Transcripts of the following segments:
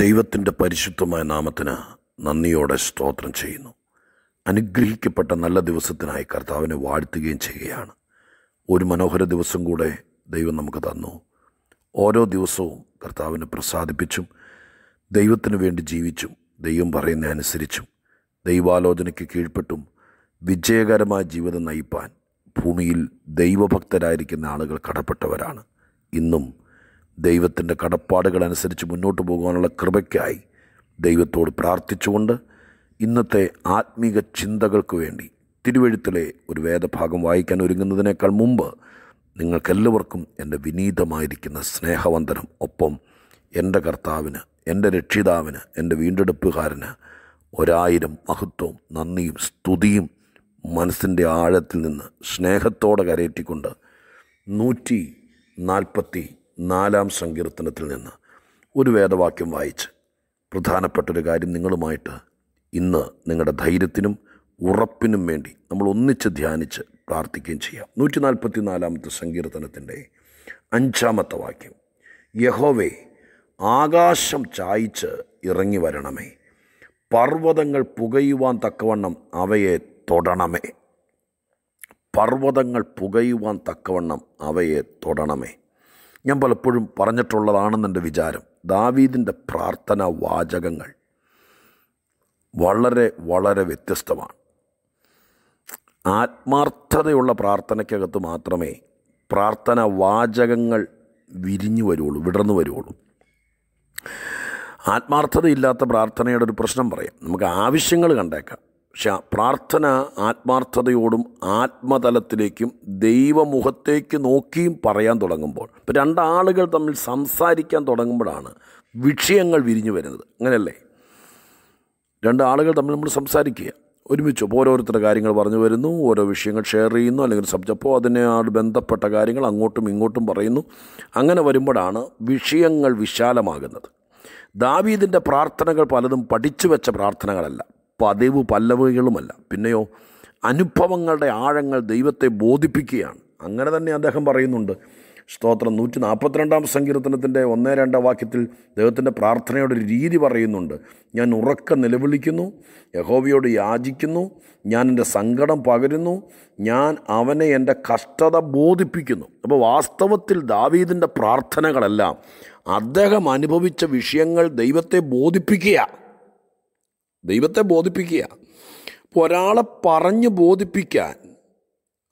ദൈവത്തിൻ്റെ പരിശുദ്ധമായ നാമത്തിന് നന്ദിയോടെ സ്തോത്രം ചെയ്യുന്നു അനുഗ്രഹിക്കപ്പെട്ട നല്ല ദിവസത്തിനായി കർത്താവിനെ വാഴ്ത്തുകയും ചെയ്യുകയാണ് ഒരു മനോഹര ദിവസം കൂടെ ദൈവം നമുക്ക് തന്നു ഓരോ ദിവസവും കർത്താവിനെ പ്രസാദിപ്പിച്ചും ദൈവത്തിന് വേണ്ടി ജീവിച്ചും ദൈവം പറയുന്ന അനുസരിച്ചും ദൈവാലോചനയ്ക്ക് കീഴ്പ്പെട്ടും വിജയകരമായ ജീവിതം നയിപ്പാൻ ഭൂമിയിൽ ദൈവഭക്തരായിരിക്കുന്ന ആളുകൾ കടപ്പെട്ടവരാണ് ഇന്നും ദൈവത്തിൻ്റെ കടപ്പാടുകളനുസരിച്ച് മുന്നോട്ട് പോകുവാനുള്ള കൃപയ്ക്കായി ദൈവത്തോട് പ്രാർത്ഥിച്ചുകൊണ്ട് ഇന്നത്തെ ആത്മീക ചിന്തകൾക്ക് വേണ്ടി തിരുവഴുത്തിലെ ഒരു വേദഭാഗം വായിക്കാൻ ഒരുങ്ങുന്നതിനേക്കാൾ മുമ്പ് നിങ്ങൾക്കെല്ലാവർക്കും എൻ്റെ വിനീതമായിരിക്കുന്ന സ്നേഹവന്ദനം ഒപ്പം എൻ്റെ കർത്താവിന് എൻ്റെ രക്ഷിതാവിന് എൻ്റെ വീണ്ടെടുപ്പുകാരന് ഒരായിരം മഹത്വവും നന്ദിയും സ്തുതിയും മനസ്സിൻ്റെ ആഴത്തിൽ നിന്ന് സ്നേഹത്തോടെ കരയറ്റിക്കൊണ്ട് നൂറ്റി നാൽപ്പത്തി നാലാം സങ്കീർത്തനത്തിൽ നിന്ന് ഒരു വേദവാക്യം വായിച്ച് പ്രധാനപ്പെട്ടൊരു കാര്യം നിങ്ങളുമായിട്ട് ഇന്ന് നിങ്ങളുടെ ധൈര്യത്തിനും ഉറപ്പിനും വേണ്ടി നമ്മൾ ഒന്നിച്ച് ധ്യാനിച്ച് പ്രാർത്ഥിക്കുകയും ചെയ്യാം നൂറ്റി നാൽപ്പത്തി നാലാമത്തെ സങ്കീർത്തനത്തിൻ്റെ അഞ്ചാമത്തെ വാക്യം യഹോവേ ആകാശം ചായ്ച്ച് ഇറങ്ങി വരണമേ പർവ്വതങ്ങൾ പുകയുവാൻ തക്കവണ്ണം അവയെ തൊടണമേ പർവ്വതങ്ങൾ പുകയുവാൻ തക്കവണ്ണം അവയെ തൊടണമേ ഞാൻ പലപ്പോഴും പറഞ്ഞിട്ടുള്ളതാണെന്നെൻ്റെ വിചാരം ദാവീദിൻ്റെ പ്രാർത്ഥന വാചകങ്ങൾ വളരെ വളരെ വ്യത്യസ്തമാണ് ആത്മാർത്ഥതയുള്ള പ്രാർത്ഥനയ്ക്കകത്ത് മാത്രമേ പ്രാർത്ഥന വാചകങ്ങൾ വിരിഞ്ഞു വരുള്ളൂ വിടർന്നു വരുള്ളൂ ആത്മാർത്ഥതയില്ലാത്ത പ്രാർത്ഥനയുടെ ഒരു പ്രശ്നം പറയാം നമുക്ക് ആവശ്യങ്ങൾ കണ്ടേക്കാം പക്ഷെ പ്രാർത്ഥന ആത്മാർത്ഥതയോടും ആത്മതലത്തിലേക്കും ദൈവമുഖത്തേക്ക് നോക്കിയും പറയാൻ തുടങ്ങുമ്പോൾ ഇപ്പം രണ്ടാളുകൾ തമ്മിൽ സംസാരിക്കാൻ തുടങ്ങുമ്പോഴാണ് വിഷയങ്ങൾ വിരിഞ്ഞു വരുന്നത് അങ്ങനെയല്ലേ രണ്ടാളുകൾ തമ്മിൽ നമ്മൾ സംസാരിക്കുക ഒരുമിച്ച് അപ്പോൾ ഓരോരുത്തരുടെ കാര്യങ്ങൾ പറഞ്ഞു വരുന്നു ഓരോ വിഷയങ്ങൾ ഷെയർ ചെയ്യുന്നു അല്ലെങ്കിൽ സബ്ജപ്പോൾ അതിനോട് ബന്ധപ്പെട്ട കാര്യങ്ങൾ അങ്ങോട്ടും ഇങ്ങോട്ടും പറയുന്നു അങ്ങനെ വരുമ്പോഴാണ് വിഷയങ്ങൾ വിശാലമാകുന്നത് ദാവീദിൻ്റെ പ്രാർത്ഥനകൾ പലതും പഠിച്ചു വെച്ച പ്രാർത്ഥനകളല്ല പതിവ് പല്ലവികളുമല്ല പിന്നെയോ അനുഭവങ്ങളുടെ ആഴങ്ങൾ ദൈവത്തെ ബോധിപ്പിക്കുകയാണ് അങ്ങനെ തന്നെ അദ്ദേഹം പറയുന്നുണ്ട് സ്തോത്രം നൂറ്റി നാൽപ്പത്തിരണ്ടാം സങ്കീർത്തനത്തിൻ്റെ ഒന്നേ രണ്ടാം വാക്യത്തിൽ ദൈവത്തിൻ്റെ പ്രാർത്ഥനയുടെ ഒരു രീതി പറയുന്നുണ്ട് ഞാൻ ഉറക്ക നിലവിളിക്കുന്നു യഹോവയോട് യാചിക്കുന്നു ഞാൻ എൻ്റെ സങ്കടം പകരുന്നു ഞാൻ അവനെ എൻ്റെ കഷ്ടത ബോധിപ്പിക്കുന്നു അപ്പോൾ വാസ്തവത്തിൽ ദാവീദിൻ്റെ പ്രാർത്ഥനകളെല്ലാം അദ്ദേഹം അനുഭവിച്ച വിഷയങ്ങൾ ദൈവത്തെ ബോധിപ്പിക്കുകയാണ് ദൈവത്തെ ബോധിപ്പിക്കുക അപ്പോൾ ഒരാളെ പറഞ്ഞ് ബോധിപ്പിക്കാൻ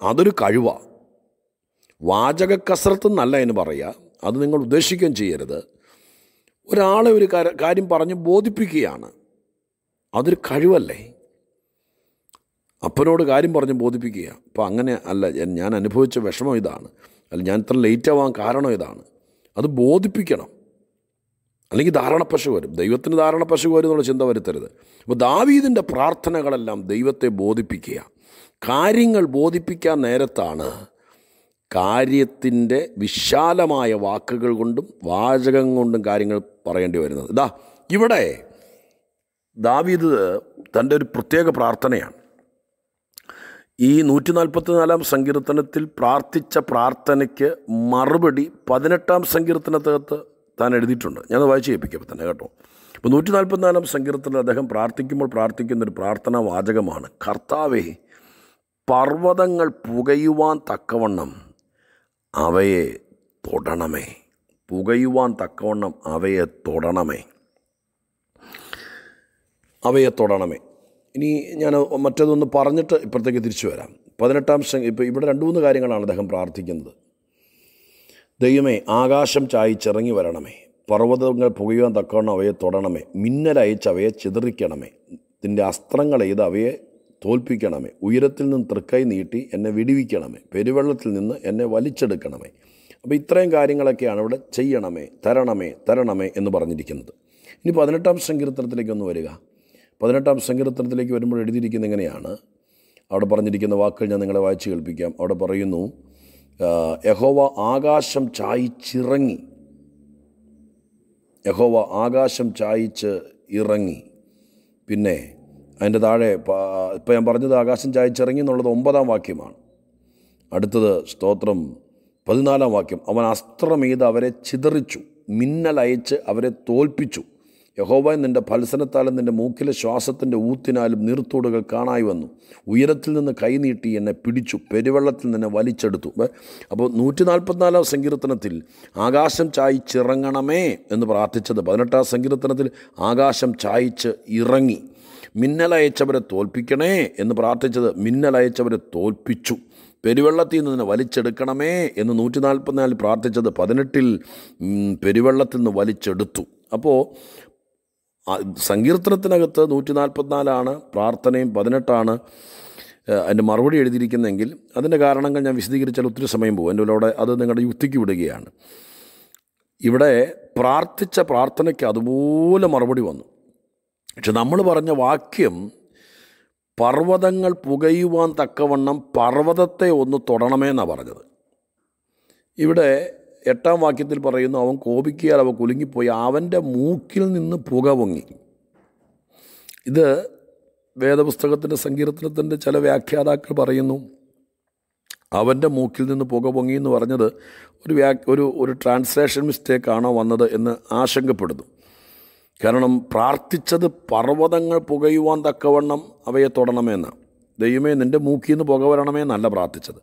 അതൊരു കഴിവാണ് വാചക കസരത്ത് നല്ല എന്ന് പറയുക അത് നിങ്ങൾ ഉദ്ദേശിക്കുകയും ചെയ്യരുത് ഒരാളെ ഒരു കാര്യം പറഞ്ഞ് ബോധിപ്പിക്കുകയാണ് അതൊരു കഴിവല്ലേ അപ്പനോട് കാര്യം പറഞ്ഞ് ബോധിപ്പിക്കുക അപ്പോൾ അങ്ങനെ അല്ല ഞാൻ അനുഭവിച്ച വിഷമം ഇതാണ് അല്ല ഞാൻ ഇത്ര ലേറ്റ് ആവാൻ കാരണം ഇതാണ് അത് ബോധിപ്പിക്കണം അല്ലെങ്കിൽ ധാരണ പശു വരും ദൈവത്തിന് ധാരണ പശു വരും എന്നുള്ള ചിന്ത വരുത്തരുത് അപ്പോൾ ദാവീദിൻ്റെ പ്രാർത്ഥനകളെല്ലാം ദൈവത്തെ ബോധിപ്പിക്കുക കാര്യങ്ങൾ ബോധിപ്പിക്കാൻ നേരത്താണ് കാര്യത്തിൻ്റെ വിശാലമായ വാക്കുകൾ കൊണ്ടും വാചകം കൊണ്ടും കാര്യങ്ങൾ പറയേണ്ടി വരുന്നത് ഇതാ ഇവിടെ ദാവീദ് തൻ്റെ ഒരു പ്രത്യേക പ്രാർത്ഥനയാണ് ഈ നൂറ്റി നാലാം സങ്കീർത്തനത്തിൽ പ്രാർത്ഥിച്ച പ്രാർത്ഥനയ്ക്ക് മറുപടി പതിനെട്ടാം സങ്കീർത്തനത്തകത്ത് താൻ എഴുതിയിട്ടുണ്ട് ഞാൻ വായിച്ച് കേൾപ്പിക്കാം തന്നെ കേട്ടോ അപ്പോൾ നൂറ്റി നാൽപ്പത്തിനാലാം സങ്കീർത്തനത്തിൽ അദ്ദേഹം പ്രാർത്ഥിക്കുമ്പോൾ പ്രാർത്ഥിക്കുന്നൊരു പ്രാർത്ഥനാ വാചകമാണ് കർത്താവേ പർവ്വതങ്ങൾ പുകയുവാൻ തക്കവണ്ണം അവയെ തൊടണമേ പുകയുവാൻ തക്കവണ്ണം അവയെ തൊടണമേ അവയെ തൊടണമേ ഇനി ഞാൻ മറ്റേതൊന്ന് പറഞ്ഞിട്ട് ഇപ്പുറത്തേക്ക് തിരിച്ചു വരാം പതിനെട്ടാം ഇപ്പോൾ ഇവിടെ രണ്ട് മൂന്ന് കാര്യങ്ങളാണ് അദ്ദേഹം പ്രാർത്ഥിക്കുന്നത് ദൈവമേ ആകാശം ചായച്ചിറങ്ങി വരണമേ പർവ്വതങ്ങൾ പുകയുവാൻ തക്കവണ്ണം അവയെ തൊടണമേ മിന്നലയച്ച് അവയെ ചിതറിക്കണമേ നിൻ്റെ അസ്ത്രങ്ങൾ ചെയ്ത് അവയെ തോൽപ്പിക്കണമേ ഉയരത്തിൽ നിന്ന് തൃക്കൈ നീട്ടി എന്നെ വിടിവിക്കണമേ പെരുവെള്ളത്തിൽ നിന്ന് എന്നെ വലിച്ചെടുക്കണമേ അപ്പോൾ ഇത്രയും കാര്യങ്ങളൊക്കെയാണ് ഇവിടെ ചെയ്യണമേ തരണമേ തരണമേ എന്ന് പറഞ്ഞിരിക്കുന്നത് ഇനി പതിനെട്ടാം സങ്കീർത്തനത്തിലേക്കൊന്ന് വരിക പതിനെട്ടാം സങ്കീർത്തനത്തിലേക്ക് വരുമ്പോൾ എഴുതിയിരിക്കുന്ന എങ്ങനെയാണ് അവിടെ പറഞ്ഞിരിക്കുന്ന വാക്കുകൾ ഞാൻ നിങ്ങളെ വായിച്ചു കേൾപ്പിക്കാം അവിടെ പറയുന്നു യഹോവ ആകാശം ചായിച്ചിറങ്ങി യഹോവ ആകാശം ചായിച്ച് ഇറങ്ങി പിന്നെ അതിൻ്റെ താഴെ ഇപ്പം ഞാൻ പറഞ്ഞത് ആകാശം ചായച്ചിറങ്ങി എന്നുള്ളത് ഒമ്പതാം വാക്യമാണ് അടുത്തത് സ്തോത്രം പതിനാലാം വാക്യം അവൻ അസ്ത്രമെയ്ത് അവരെ ചിതറിച്ചു മിന്നലയച്ച് അവരെ തോൽപ്പിച്ചു യഹോവ നിൻ്റെ ഫത്സരത്താലും നിൻ്റെ മൂക്കിലെ ശ്വാസത്തിൻ്റെ ഊത്തിനാലും നീർത്തോടുകൾ കാണായി വന്നു ഉയരത്തിൽ നിന്ന് കൈനീട്ടി എന്നെ പിടിച്ചു പെരുവെള്ളത്തിൽ നിന്നെ വലിച്ചെടുത്തു അപ്പോൾ നൂറ്റി നാൽപ്പത്തിനാലാം സങ്കീർത്തനത്തിൽ ആകാശം ചായച്ച് ഇറങ്ങണമേ എന്ന് പ്രാർത്ഥിച്ചത് പതിനെട്ടാം സങ്കീർത്തനത്തിൽ ആകാശം ചായച്ച് ഇറങ്ങി മിന്നലയച്ചവരെ തോൽപ്പിക്കണേ എന്ന് പ്രാർത്ഥിച്ചത് മിന്നലയച്ചവരെ തോൽപ്പിച്ചു പെരുവെള്ളത്തിൽ നിന്ന് വലിച്ചെടുക്കണമേ എന്ന് നൂറ്റി നാൽപ്പത്തിനാലിൽ പ്രാർത്ഥിച്ചത് പതിനെട്ടിൽ പെരുവെള്ളത്തിൽ നിന്ന് വലിച്ചെടുത്തു അപ്പോൾ സങ്കീർത്തനത്തിനകത്ത് നൂറ്റി നാൽപ്പത്തിനാലാണ് പ്രാർത്ഥനയും പതിനെട്ടാണ് അതിൻ്റെ മറുപടി എഴുതിയിരിക്കുന്നെങ്കിൽ അതിൻ്റെ കാരണങ്ങൾ ഞാൻ വിശദീകരിച്ചാൽ ഒത്തിരി സമയം പോകും എൻ്റെ ഉള്ളവിടെ അത് നിങ്ങളുടെ യുക്തിക്ക് വിടുകയാണ് ഇവിടെ പ്രാർത്ഥിച്ച പ്രാർത്ഥനയ്ക്ക് അതുപോലെ മറുപടി വന്നു പക്ഷെ നമ്മൾ പറഞ്ഞ വാക്യം പർവ്വതങ്ങൾ പുകയുവാൻ തക്കവണ്ണം പർവ്വതത്തെ ഒന്ന് തൊടണമെന്നാണ് പറഞ്ഞത് ഇവിടെ എട്ടാം വാക്യത്തിൽ പറയുന്നു അവൻ കോപിക്കിയാൽ അവ കുലുങ്ങിപ്പോയി അവൻ്റെ മൂക്കിൽ നിന്ന് പുക പൊങ്ങി ഇത് വേദപുസ്തകത്തിൻ്റെ സങ്കീർത്തനത്തിൻ്റെ ചില വ്യാഖ്യാതാക്കൾ പറയുന്നു അവൻ്റെ മൂക്കിൽ നിന്ന് പുക പൊങ്ങി എന്ന് പറഞ്ഞത് ഒരു വ്യാ ഒരു ഒരു ട്രാൻസ്ലേഷൻ മിസ്റ്റേക്കാണോ വന്നത് എന്ന് ആശങ്കപ്പെടുന്നു കാരണം പ്രാർത്ഥിച്ചത് പർവ്വതങ്ങൾ പുകയുവാൻ തക്കവണ്ണം അവയെ തൊടണമെന്നാണ് ദൈവമേ നിൻ്റെ മൂക്കിൽ നിന്ന് പുക നല്ല പ്രാർത്ഥിച്ചത്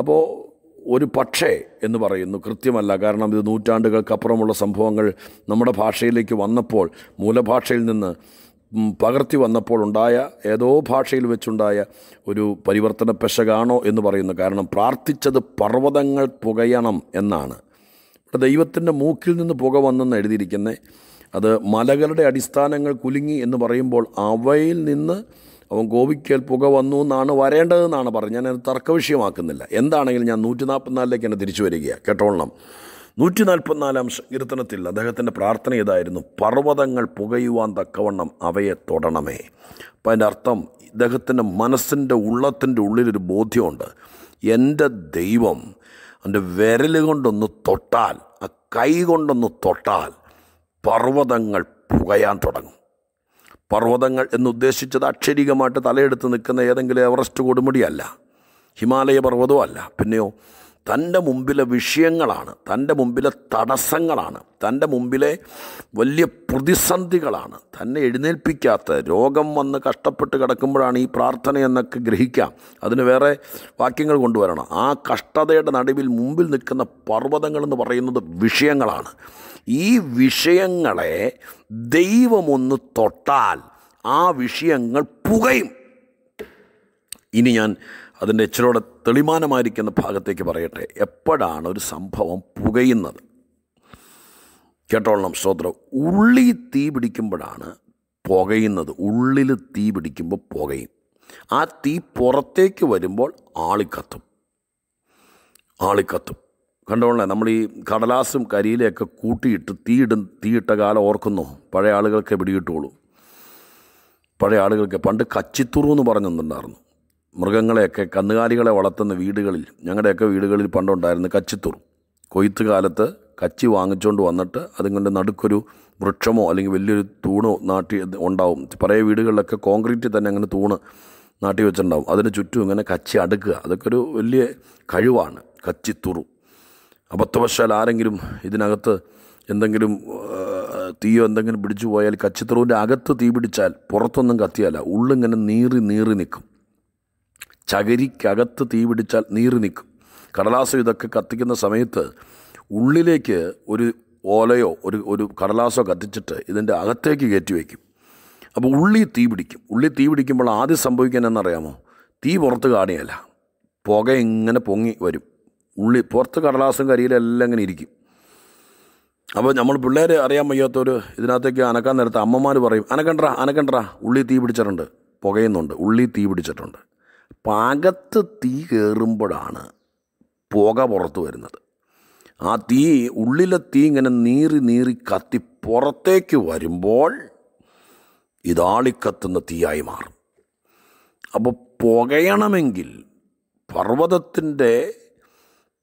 അപ്പോൾ ഒരു പക്ഷേ എന്ന് പറയുന്നു കൃത്യമല്ല കാരണം ഇത് നൂറ്റാണ്ടുകൾക്കപ്പുറമുള്ള സംഭവങ്ങൾ നമ്മുടെ ഭാഷയിലേക്ക് വന്നപ്പോൾ മൂലഭാഷയിൽ നിന്ന് പകർത്തി വന്നപ്പോൾ ഉണ്ടായ ഏതോ ഭാഷയിൽ വെച്ചുണ്ടായ ഒരു പരിവർത്തന പെശകാണോ എന്ന് പറയുന്നു കാരണം പ്രാർത്ഥിച്ചത് പർവ്വതങ്ങൾ പുകയണം എന്നാണ് ഇവിടെ ദൈവത്തിൻ്റെ മൂക്കിൽ നിന്ന് പുക വന്നെന്ന് എഴുതിയിരിക്കുന്നത് അത് മലകളുടെ അടിസ്ഥാനങ്ങൾ കുലുങ്ങി എന്ന് പറയുമ്പോൾ അവയിൽ നിന്ന് അവൻ ഗോപിക്കൽ പുക വന്നു എന്നാണ് വരേണ്ടതെന്നാണ് പറഞ്ഞത് ഞാൻ തർക്ക വിഷയമാക്കുന്നില്ല എന്താണെങ്കിലും ഞാൻ നൂറ്റി നാൽപ്പത്തിനാലിലേക്ക് തന്നെ തിരിച്ചു വരികയാണ് കേട്ടോളണം നൂറ്റി നാൽപ്പത്തിനാലാം കീർത്തനത്തിൽ അദ്ദേഹത്തിൻ്റെ പ്രാർത്ഥന ഇതായിരുന്നു പർവ്വതങ്ങൾ പുകയുവാൻ തക്കവണ്ണം അവയെ തൊടണമേ അപ്പം അതിൻ്റെ അർത്ഥം ഇദ്ദേഹത്തിൻ്റെ മനസ്സിൻ്റെ ഉള്ളത്തിൻ്റെ ഉള്ളിലൊരു ബോധ്യമുണ്ട് എൻ്റെ ദൈവം എൻ്റെ വിരൽ കൊണ്ടൊന്ന് തൊട്ടാൽ ആ കൈ കൊണ്ടൊന്ന് തൊട്ടാൽ പർവ്വതങ്ങൾ പുകയാൻ തുടങ്ങും പർവ്വതങ്ങൾ എന്നുദ്ദേശിച്ചത് അക്ഷരികമായിട്ട് തലയെടുത്ത് നിൽക്കുന്ന ഏതെങ്കിലും എവറസ്റ്റ് കൊടുമുടിയല്ല ഹിമാലയ പർവ്വതവും അല്ല പിന്നെയോ തൻ്റെ മുമ്പിലെ വിഷയങ്ങളാണ് തൻ്റെ മുമ്പിലെ തടസ്സങ്ങളാണ് തൻ്റെ മുമ്പിലെ വലിയ പ്രതിസന്ധികളാണ് തന്നെ എഴുന്നേൽപ്പിക്കാത്ത രോഗം വന്ന് കഷ്ടപ്പെട്ട് കിടക്കുമ്പോഴാണ് ഈ പ്രാർത്ഥന എന്നൊക്കെ ഗ്രഹിക്കാം അതിന് വേറെ വാക്യങ്ങൾ കൊണ്ടുവരണം ആ കഷ്ടതയുടെ നടുവിൽ മുമ്പിൽ നിൽക്കുന്ന പർവ്വതങ്ങളെന്ന് പറയുന്നത് വിഷയങ്ങളാണ് ഈ വിഷയങ്ങളെ ദൈവമൊന്ന് തൊട്ടാൽ ആ വിഷയങ്ങൾ പുകയും ഇനി ഞാൻ അതിൻ്റെ ഇച്ചിരൂടെ തെളിമാനമായിരിക്കുന്ന ഭാഗത്തേക്ക് പറയട്ടെ എപ്പോഴാണ് ഒരു സംഭവം പുകയുന്നത് കേട്ടോളണം സ്തോത്രം ഉള്ളി തീ പിടിക്കുമ്പോഴാണ് പുകയുന്നത് ഉള്ളിൽ തീ പിടിക്കുമ്പോൾ പുകയും ആ തീ പുറത്തേക്ക് വരുമ്പോൾ ആളിക്കത്തും ആളിക്കത്തും കണ്ടോളേ നമ്മൾ ഈ കടലാസും കരിയിലൊക്കെ കൂട്ടിയിട്ട് തീയിടും തീയിട്ട കാലം ഓർക്കുന്നു പഴയ ആളുകൾക്ക് പിടികിട്ടുള്ളൂ പഴയ ആളുകൾക്ക് പണ്ട് കച്ചിത്തുറു എന്ന് പറഞ്ഞിട്ടുണ്ടായിരുന്നു മൃഗങ്ങളെയൊക്കെ കന്നുകാലികളെ വളർത്തുന്ന വീടുകളിൽ ഞങ്ങളുടെയൊക്കെ വീടുകളിൽ പണ്ടുണ്ടായിരുന്നു കച്ചിത്തുറു കൊയ്ത്ത് കാലത്ത് കച്ചി വാങ്ങിച്ചുകൊണ്ട് വന്നിട്ട് അതുകൊണ്ട് നടുക്കൊരു വൃക്ഷമോ അല്ലെങ്കിൽ വലിയൊരു തൂണോ നാട്ടി ഉണ്ടാവും പഴയ വീടുകളിലൊക്കെ കോൺക്രീറ്റിൽ തന്നെ അങ്ങനെ തൂണ് നാട്ടി വെച്ചിട്ടുണ്ടാവും അതിന് ചുറ്റും ഇങ്ങനെ കച്ചി അടുക്കുക അതൊക്കെ ഒരു വലിയ കഴിവാണ് കച്ചിത്തുറു അബദ്ധവശാൽ ആരെങ്കിലും ഇതിനകത്ത് എന്തെങ്കിലും തീയോ എന്തെങ്കിലും പിടിച്ചു പോയാൽ കച്ചിത്തറൂൻ്റെ അകത്ത് തീ പിടിച്ചാൽ പുറത്തൊന്നും കത്തിയല്ല ഉള്ളിങ്ങനെ നീറി നീറി നിൽക്കും ചകരിക്കകത്ത് തീ പിടിച്ചാൽ നീറി നിൽക്കും കടലാസം ഇതൊക്കെ കത്തിക്കുന്ന സമയത്ത് ഉള്ളിലേക്ക് ഒരു ഓലയോ ഒരു ഒരു കടലാസോ കത്തിച്ചിട്ട് ഇതിൻ്റെ അകത്തേക്ക് കയറ്റി വയ്ക്കും അപ്പോൾ ഉള്ളി തീ പിടിക്കും ഉള്ളി തീ പിടിക്കുമ്പോൾ ആദ്യം സംഭവിക്കാൻ എന്നറിയാമോ തീ പുറത്ത് കാണിയല്ല പുക ഇങ്ങനെ പൊങ്ങി വരും ഉള്ളി പുറത്ത് കടലാസും കരിയിലും എല്ലാം ഇങ്ങനെ ഇരിക്കും അപ്പോൾ നമ്മൾ പിള്ളേരെ അറിയാൻ വയ്യാത്തൊരു ഇതിനകത്തേക്ക് അനക്കാൻ നേരത്തെ അമ്മമാർ പറയും അനക്കണ്ട അനക്കണ്ട ഉള്ളി തീ പിടിച്ചിട്ടുണ്ട് പുകയുന്നുണ്ട് ഉള്ളി തീ പിടിച്ചിട്ടുണ്ട് പാകത്ത് തീ കയറുമ്പോഴാണ് പുക പുറത്ത് വരുന്നത് ആ തീ ഉള്ളിലെ തീ ഇങ്ങനെ നീറി നീറി കത്തി പുറത്തേക്ക് വരുമ്പോൾ ഇതാളിക്കത്തുന്ന തീയായി മാറും അപ്പോൾ പുകയണമെങ്കിൽ പർവ്വതത്തിൻ്റെ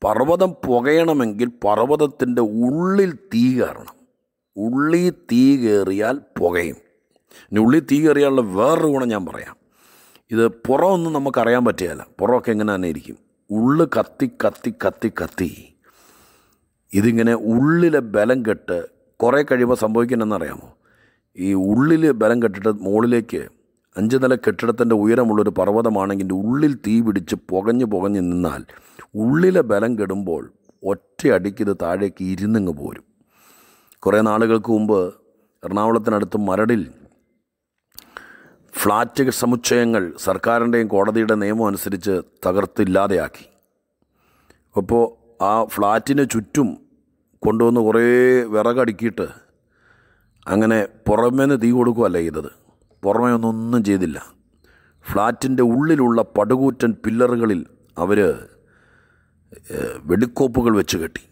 പർവ്വതം പുകയണമെങ്കിൽ പർവ്വതത്തിൻ്റെ ഉള്ളിൽ തീ കയറണം ഉള്ളി തീ കയറിയാൽ പുകയും ഇനി ഉള്ളി തീ കയറിയാലുള്ള വേറൊരു ഗുണം ഞാൻ പറയാം ഇത് പുറമൊന്നും നമുക്കറിയാൻ പറ്റിയല്ല പുറമൊക്കെ എങ്ങനെ തന്നെ ഇരിക്കും ഉള്ളു കത്തി കത്തി കത്തി കത്തി ഇതിങ്ങനെ ഉള്ളിലെ ബലം കെട്ട് കുറേ കഴിയുമ്പോൾ സംഭവിക്കുന്നതെന്നറിയാമോ ഈ ഉള്ളിൽ ബലം കെട്ടിട്ട് മുകളിലേക്ക് അഞ്ച് നില കെട്ടിടത്തിൻ്റെ ഉയരമുള്ളൊരു പർവ്വതമാണെങ്കിൽ ഉള്ളിൽ തീ പിടിച്ച് പുകഞ്ഞു പുകഞ്ഞ് നിന്നാൽ ഉള്ളിലെ ബലം കെടുമ്പോൾ ഒറ്റയടിക്കിത് താഴേക്ക് ഇരുന്നങ്ങ് പോരും കുറേ നാളുകൾക്ക് മുമ്പ് എറണാകുളത്തിനടുത്ത് മരടിൽ ഫ്ലാറ്റ് സമുച്ചയങ്ങൾ സർക്കാരിൻ്റെയും കോടതിയുടെ നിയമം അനുസരിച്ച് തകർത്തില്ലാതെയാക്കി അപ്പോൾ ആ ഫ്ലാറ്റിന് ചുറ്റും കൊണ്ടുവന്ന് കുറേ വിറകടുക്കിയിട്ട് അങ്ങനെ പുറമേന്ന് തീ കൊടുക്കുകയല്ല ചെയ്തത് പുറമെ ഒന്നും ചെയ്തില്ല ഫ്ലാറ്റിൻ്റെ ഉള്ളിലുള്ള പടുകൂറ്റൻ പില്ലറുകളിൽ അവർ വെടിക്കോപ്പുകൾ വെച്ച് കെട്ടി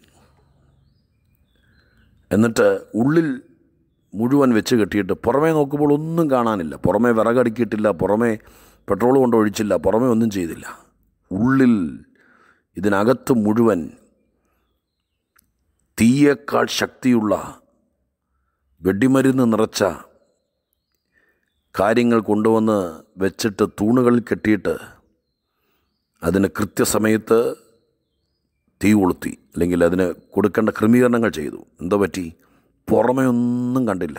എന്നിട്ട് ഉള്ളിൽ മുഴുവൻ വെച്ച് കെട്ടിയിട്ട് പുറമേ നോക്കുമ്പോൾ ഒന്നും കാണാനില്ല പുറമേ വിറകടുക്കിയിട്ടില്ല പുറമേ പെട്രോൾ കൊണ്ട് ഒഴിച്ചില്ല പുറമേ ഒന്നും ചെയ്തില്ല ഉള്ളിൽ ഇതിനകത്ത് മുഴുവൻ തീയേക്കാൾ ശക്തിയുള്ള വെടിമരുന്ന് നിറച്ച കാര്യങ്ങൾ കൊണ്ടുവന്ന് വെച്ചിട്ട് തൂണുകളിൽ കെട്ടിയിട്ട് അതിന് കൃത്യസമയത്ത് തീ കൊളുത്തി അല്ലെങ്കിൽ അതിന് കൊടുക്കേണ്ട ക്രമീകരണങ്ങൾ ചെയ്തു എന്തോ പറ്റി പുറമേ ഒന്നും കണ്ടില്ല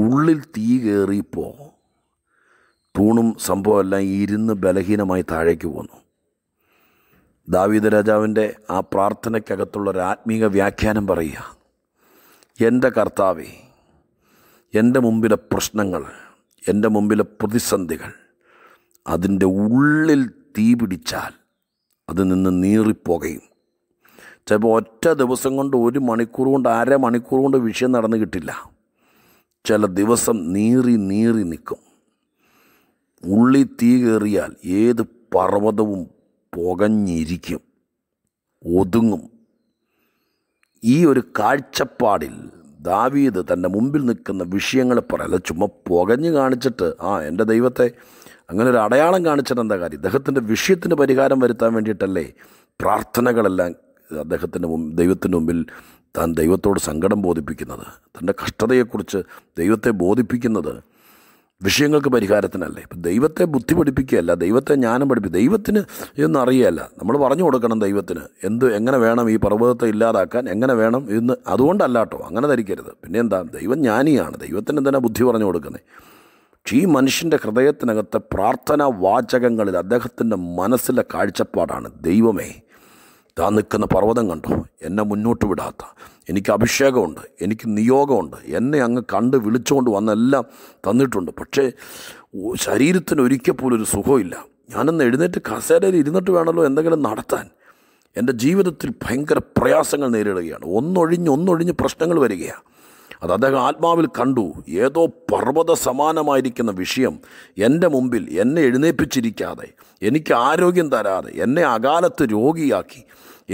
ഉള്ളിൽ തീ കയറിയപ്പോൾ തൂണും സംഭവമെല്ലാം ഇരുന്ന് ബലഹീനമായി താഴേക്ക് പോന്നു ദാവീദ രാജാവിൻ്റെ ആ പ്രാർത്ഥനയ്ക്കകത്തുള്ള ഒരു ആത്മീക വ്യാഖ്യാനം പറയുക എൻ്റെ കർത്താവേ എൻ്റെ മുമ്പിലെ പ്രശ്നങ്ങൾ എൻ്റെ മുമ്പിലെ പ്രതിസന്ധികൾ അതിൻ്റെ ഉള്ളിൽ തീ പിടിച്ചാൽ അത് നിന്ന് നീറിപ്പോകയും ചിലപ്പോൾ ഒറ്റ ദിവസം കൊണ്ട് ഒരു മണിക്കൂർ കൊണ്ട് അര മണിക്കൂർ കൊണ്ട് വിഷയം നടന്നു കിട്ടില്ല ചില ദിവസം നീറി നീറി നിൽക്കും ഉള്ളി തീ കയറിയാൽ ഏത് പർവ്വതവും പുകഞ്ഞിരിക്കും ഒതുങ്ങും ഈ ഒരു കാഴ്ചപ്പാടിൽ ദാവീദ് തൻ്റെ മുമ്പിൽ നിൽക്കുന്ന വിഷയങ്ങൾ പറയല്ല ചുമ്മാ പുകഞ്ഞ് കാണിച്ചിട്ട് ആ എൻ്റെ ദൈവത്തെ അങ്ങനെ ഒരു അടയാളം കാണിച്ചിട്ട് എന്താ കാര്യം ഇദ്ദേഹത്തിൻ്റെ വിഷയത്തിന് പരിഹാരം വരുത്താൻ വേണ്ടിയിട്ടല്ലേ പ്രാർത്ഥനകളെല്ലാം അദ്ദേഹത്തിൻ്റെ മുമ്പ് ദൈവത്തിൻ്റെ മുമ്പിൽ താൻ ദൈവത്തോട് സങ്കടം ബോധിപ്പിക്കുന്നത് തൻ്റെ കഷ്ടതയെക്കുറിച്ച് ദൈവത്തെ ബോധിപ്പിക്കുന്നത് വിഷയങ്ങൾക്ക് പരിഹാരത്തിനല്ലേ ഇപ്പം ദൈവത്തെ ബുദ്ധി പഠിപ്പിക്കുകയല്ല ദൈവത്തെ ജ്ഞാനം പഠിപ്പിക്കുക ദൈവത്തിന് ഇതൊന്നും അറിയുകയല്ല നമ്മൾ പറഞ്ഞു കൊടുക്കണം ദൈവത്തിന് എന്ത് എങ്ങനെ വേണം ഈ പർവ്വതത്തെ ഇല്ലാതാക്കാൻ എങ്ങനെ വേണം ഇന്ന് അതുകൊണ്ടല്ലാട്ടോ അങ്ങനെ ധരിക്കരുത് പിന്നെ എന്താ ദൈവം ജ്ഞാനിയാണ് ദൈവത്തിന് എന്തിനാ ബുദ്ധി പറഞ്ഞു കൊടുക്കുന്നത് പക്ഷേ ഈ മനുഷ്യൻ്റെ ഹൃദയത്തിനകത്തെ പ്രാർത്ഥനാ വാചകങ്ങളിൽ അദ്ദേഹത്തിൻ്റെ മനസ്സിലെ കാഴ്ചപ്പാടാണ് ദൈവമേ താ നിൽക്കുന്ന പർവ്വതം കണ്ടോ എന്നെ മുന്നോട്ട് വിടാത്ത എനിക്ക് അഭിഷേകമുണ്ട് എനിക്ക് നിയോഗമുണ്ട് എന്നെ അങ്ങ് കണ്ട് വിളിച്ചുകൊണ്ട് വന്നെല്ലാം തന്നിട്ടുണ്ട് പക്ഷേ ശരീരത്തിന് ഒരിക്കൽ പോലും ഒരു സുഖമില്ല ഞാനൊന്ന് എഴുന്നേറ്റ് കസേരയിൽ ഇരുന്നിട്ട് വേണമല്ലോ എന്തെങ്കിലും നടത്താൻ എൻ്റെ ജീവിതത്തിൽ ഭയങ്കര പ്രയാസങ്ങൾ നേരിടുകയാണ് ഒന്നൊഴിഞ്ഞ് ഒന്നൊഴിഞ്ഞ് പ്രശ്നങ്ങൾ വരികയാണ് അത് അദ്ദേഹം ആത്മാവിൽ കണ്ടു ഏതോ പർവ്വത സമാനമായിരിക്കുന്ന വിഷയം എൻ്റെ മുമ്പിൽ എന്നെ എഴുന്നേൽപ്പിച്ചിരിക്കാതെ എനിക്ക് ആരോഗ്യം തരാതെ എന്നെ അകാലത്ത് രോഗിയാക്കി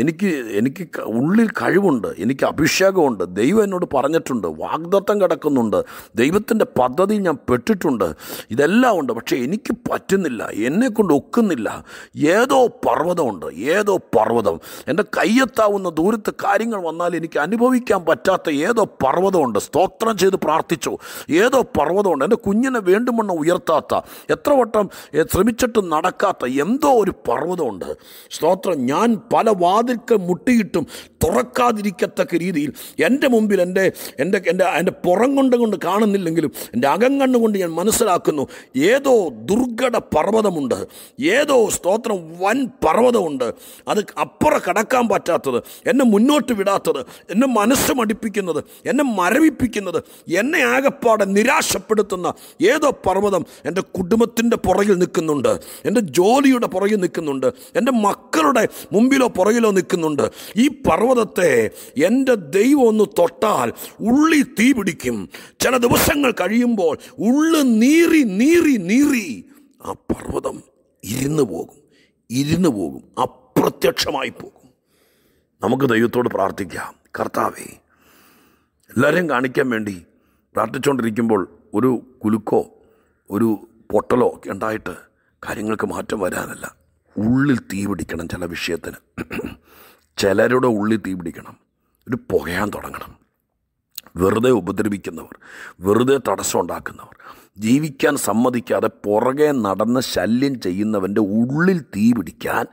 എനിക്ക് എനിക്ക് ഉള്ളിൽ കഴിവുണ്ട് എനിക്ക് അഭിഷേകമുണ്ട് ദൈവം എന്നോട് പറഞ്ഞിട്ടുണ്ട് വാഗ്ദത്തം കിടക്കുന്നുണ്ട് ദൈവത്തിൻ്റെ പദ്ധതി ഞാൻ പെട്ടിട്ടുണ്ട് ഇതെല്ലാം ഉണ്ട് പക്ഷേ എനിക്ക് പറ്റുന്നില്ല എന്നെക്കൊണ്ട് ഒക്കുന്നില്ല ഏതോ പർവ്വതമുണ്ട് ഏതോ പർവ്വതം എൻ്റെ കയ്യെത്താവുന്ന ദൂരത്ത് കാര്യങ്ങൾ വന്നാൽ എനിക്ക് അനുഭവിക്കാൻ പറ്റാത്ത ഏതോ പർവ്വതമുണ്ട് സ്തോത്രം ചെയ്ത് പ്രാർത്ഥിച്ചു ഏതോ പർവ്വതമുണ്ട് എൻ്റെ കുഞ്ഞിനെ വേണ്ടുമെണ്ണം ഉയർത്താത്ത എത്ര വട്ടം ശ്രമിച്ചിട്ടും നടക്കാത്ത എന്തോ ഒരു പർവ്വതമുണ്ട് സ്തോത്രം ഞാൻ പല വാദ വാതിൽക്കൽ മുട്ടിയിട്ടും തുറക്കാതിരിക്കത്തക്ക രീതിയിൽ എൻ്റെ മുമ്പിൽ എൻ്റെ എൻ്റെ എൻ്റെ എൻ്റെ പുറം കൊണ്ട് കൊണ്ട് കാണുന്നില്ലെങ്കിലും എൻ്റെ അകം കണ്ടുകൊണ്ട് ഞാൻ മനസ്സിലാക്കുന്നു ഏതോ ദുർഘട പർവ്വതമുണ്ട് ഏതോ സ്തോത്രം വൻ പർവ്വതമുണ്ട് അത് അപ്പുറം കടക്കാൻ പറ്റാത്തത് എന്നെ മുന്നോട്ട് വിടാത്തത് എന്നെ മനസ്സ് മടിപ്പിക്കുന്നത് എന്നെ മരവിപ്പിക്കുന്നത് എന്നെ ആകെപ്പാടെ നിരാശപ്പെടുത്തുന്ന ഏതോ പർവ്വതം എൻ്റെ കുടുംബത്തിൻ്റെ പുറകിൽ നിൽക്കുന്നുണ്ട് എൻ്റെ ജോലിയുടെ പുറകിൽ നിൽക്കുന്നുണ്ട് എൻ്റെ മക്കളുടെ മുമ്പിലോ പുറകിലോ നിൽക്കുന്നുണ്ട് ഈ പർവ്വതത്തെ എൻ്റെ ദൈവം ഒന്ന് തൊട്ടാൽ ഉള്ളി തീ പിടിക്കും ചില ദിവസങ്ങൾ കഴിയുമ്പോൾ ഉള്ളു നീറി നീറി നീറി ആ പർവ്വതം ഇരുന്ന് പോകും ഇരുന്ന് പോകും അപ്രത്യക്ഷമായി പോകും നമുക്ക് ദൈവത്തോട് പ്രാർത്ഥിക്കാം കർത്താവേ എല്ലാവരെയും കാണിക്കാൻ വേണ്ടി പ്രാർത്ഥിച്ചുകൊണ്ടിരിക്കുമ്പോൾ ഒരു കുലുക്കോ ഒരു പൊട്ടലോ ഒക്കെ ഉണ്ടായിട്ട് കാര്യങ്ങൾക്ക് മാറ്റം വരാനല്ല ഉള്ളിൽ തീ പിടിക്കണം ചില വിഷയത്തിന് ചിലരുടെ ഉള്ളിൽ തീ പിടിക്കണം ഒരു പുകയാൻ തുടങ്ങണം വെറുതെ ഉപദ്രവിക്കുന്നവർ വെറുതെ തടസ്സം ഉണ്ടാക്കുന്നവർ ജീവിക്കാൻ സമ്മതിക്കാതെ പുറകെ നടന്ന് ശല്യം ചെയ്യുന്നവൻ്റെ ഉള്ളിൽ തീ പിടിക്കാൻ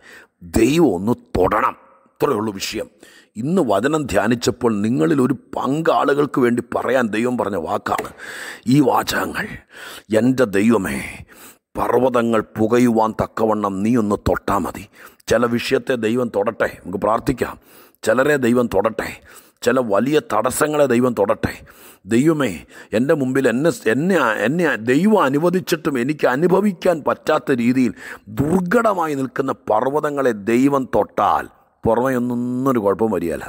ദൈവം ഒന്ന് തൊടണം ഇത്രയേ ഉള്ളൂ വിഷയം ഇന്ന് വചനം ധ്യാനിച്ചപ്പോൾ നിങ്ങളിൽ ഒരു പങ്കാളുകൾക്ക് വേണ്ടി പറയാൻ ദൈവം പറഞ്ഞ വാക്കാണ് ഈ വാചകങ്ങൾ എൻ്റെ ദൈവമേ പർവ്വതങ്ങൾ പുകയുവാൻ തക്കവണ്ണം നീ ഒന്ന് തൊട്ടാൽ മതി ചില വിഷയത്തെ ദൈവം തൊടട്ടെ നമുക്ക് പ്രാർത്ഥിക്കാം ചിലരെ ദൈവം തൊടട്ടെ ചില വലിയ തടസ്സങ്ങളെ ദൈവം തൊടട്ടെ ദൈവമേ എൻ്റെ മുമ്പിൽ എന്നെ എന്നെ എന്നെ ദൈവം അനുവദിച്ചിട്ടും എനിക്ക് അനുഭവിക്കാൻ പറ്റാത്ത രീതിയിൽ ദുർഘടമായി നിൽക്കുന്ന പർവ്വതങ്ങളെ ദൈവം തൊട്ടാൽ പുറമെ ഒന്നൊരു കുഴപ്പം വരികയല്ല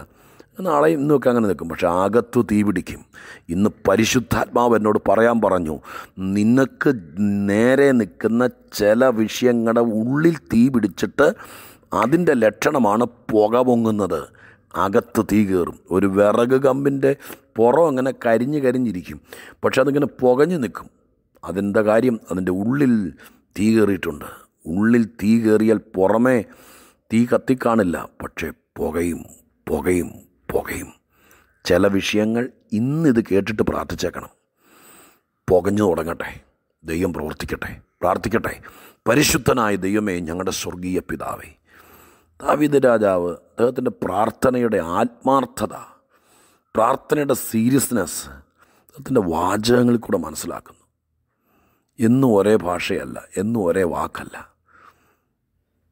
നാളെ ഇന്നൊക്കെ അങ്ങനെ നിൽക്കും പക്ഷെ അകത്തു തീ പിടിക്കും ഇന്ന് പരിശുദ്ധാത്മാവ് എന്നോട് പറയാൻ പറഞ്ഞു നിനക്ക് നേരെ നിൽക്കുന്ന ചില വിഷയങ്ങളുടെ ഉള്ളിൽ തീ പിടിച്ചിട്ട് അതിൻ്റെ ലക്ഷണമാണ് പുക പൊങ്ങുന്നത് അകത്ത് തീ കയറും ഒരു വിറക് കമ്പിൻ്റെ പുറം അങ്ങനെ കരിഞ്ഞ് കരിഞ്ഞിരിക്കും പക്ഷെ അതിങ്ങനെ പുകഞ്ഞു നിൽക്കും അതിൻ്റെ കാര്യം അതിൻ്റെ ഉള്ളിൽ തീ കയറിയിട്ടുണ്ട് ഉള്ളിൽ തീ കയറിയാൽ പുറമേ തീ കത്തിക്കാണില്ല പക്ഷേ പുകയും പുകയും പുകയും ചില വിഷയങ്ങൾ ഇന്നിത് കേട്ടിട്ട് പ്രാർത്ഥിച്ചേക്കണം പുകഞ്ഞു തുടങ്ങട്ടെ ദൈവം പ്രവർത്തിക്കട്ടെ പ്രാർത്ഥിക്കട്ടെ പരിശുദ്ധനായ ദൈവമേ ഞങ്ങളുടെ സ്വർഗീയ പിതാവേ ദാവിദ് രാജാവ് അദ്ദേഹത്തിൻ്റെ പ്രാർത്ഥനയുടെ ആത്മാർത്ഥത പ്രാർത്ഥനയുടെ സീരിയസ്നെസ് അദ്ദേഹത്തിൻ്റെ വാചകങ്ങളിൽ കൂടെ മനസ്സിലാക്കുന്നു എന്നും ഒരേ ഭാഷയല്ല എന്നും ഒരേ വാക്കല്ല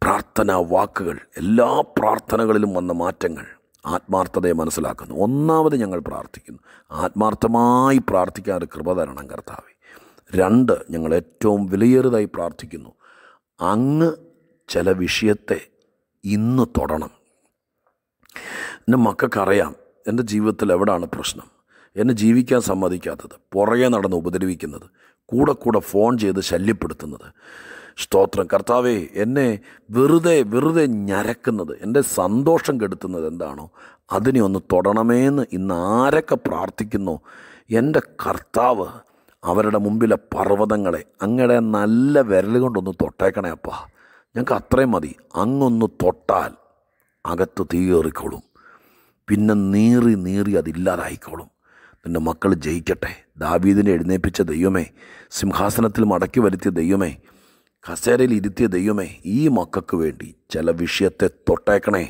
പ്രാർത്ഥനാ വാക്കുകൾ എല്ലാ പ്രാർത്ഥനകളിലും വന്ന മാറ്റങ്ങൾ ആത്മാർത്ഥതയെ മനസ്സിലാക്കുന്നു ഒന്നാമത് ഞങ്ങൾ പ്രാർത്ഥിക്കുന്നു ആത്മാർത്ഥമായി പ്രാർത്ഥിക്കാൻ ഒരു കൃപ തരണം കർത്താവെ രണ്ട് ഞങ്ങൾ ഏറ്റവും വിലയേറിയതായി പ്രാർത്ഥിക്കുന്നു അങ്ങ് ചില വിഷയത്തെ ഇന്ന് തൊടണം എൻ്റെ മക്കൾക്കറിയാം എൻ്റെ ജീവിതത്തിൽ എവിടാണ് പ്രശ്നം എന്നെ ജീവിക്കാൻ സമ്മതിക്കാത്തത് പുറകെ നടന്ന് ഉപദ്രവിക്കുന്നത് കൂടെ കൂടെ ഫോൺ ചെയ്ത് ശല്യപ്പെടുത്തുന്നത് സ്തോത്രം കർത്താവേ എന്നെ വെറുതെ വെറുതെ ഞരക്കുന്നത് എൻ്റെ സന്തോഷം കെടുത്തുന്നത് എന്താണോ അതിനെ ഒന്ന് തൊടണമേന്ന് ഇന്ന് ആരൊക്കെ പ്രാർത്ഥിക്കുന്നു എൻ്റെ കർത്താവ് അവരുടെ മുമ്പിലെ പർവ്വതങ്ങളെ അങ്ങടെ നല്ല വിരൽ കൊണ്ടൊന്ന് തൊട്ടേക്കണേ അപ്പാ ഞങ്ങൾക്ക് അത്രയും മതി അങ്ങൊന്ന് തൊട്ടാൽ അകത്ത് തീയേറിക്കോളും പിന്നെ നീറി നീറി അതില്ലാതായിക്കോളും നിൻ്റെ മക്കൾ ജയിക്കട്ടെ ദാവീദിനെ എഴുന്നേൽപ്പിച്ച ദൈവമേ സിംഹാസനത്തിൽ മടക്കി വരുത്തിയ ദൈവമേ കസേരയിൽ ഇരുത്തിയ ദൈവമേ ഈ മക്കൾക്ക് വേണ്ടി ചില വിഷയത്തെ തൊട്ടേക്കണേ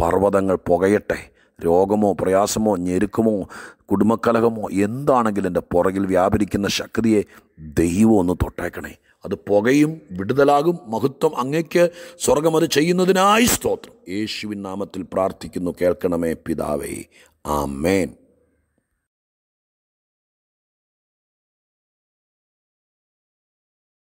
പർവ്വതങ്ങൾ പുകയട്ടെ രോഗമോ പ്രയാസമോ ഞെരുക്കമോ കുടുംബക്കലഹമോ എന്താണെങ്കിലും എൻ്റെ പുറകിൽ വ്യാപരിക്കുന്ന ശക്തിയെ ദൈവം ഒന്ന് തൊട്ടേക്കണേ അത് പുകയും വിടുതലാകും മഹത്വം അങ്ങയ്ക്ക് സ്വർഗം അത് ചെയ്യുന്നതിനായി സ്തോത്രം യേശുവിൻ നാമത്തിൽ പ്രാർത്ഥിക്കുന്നു കേൾക്കണമേ പിതാവേ ആ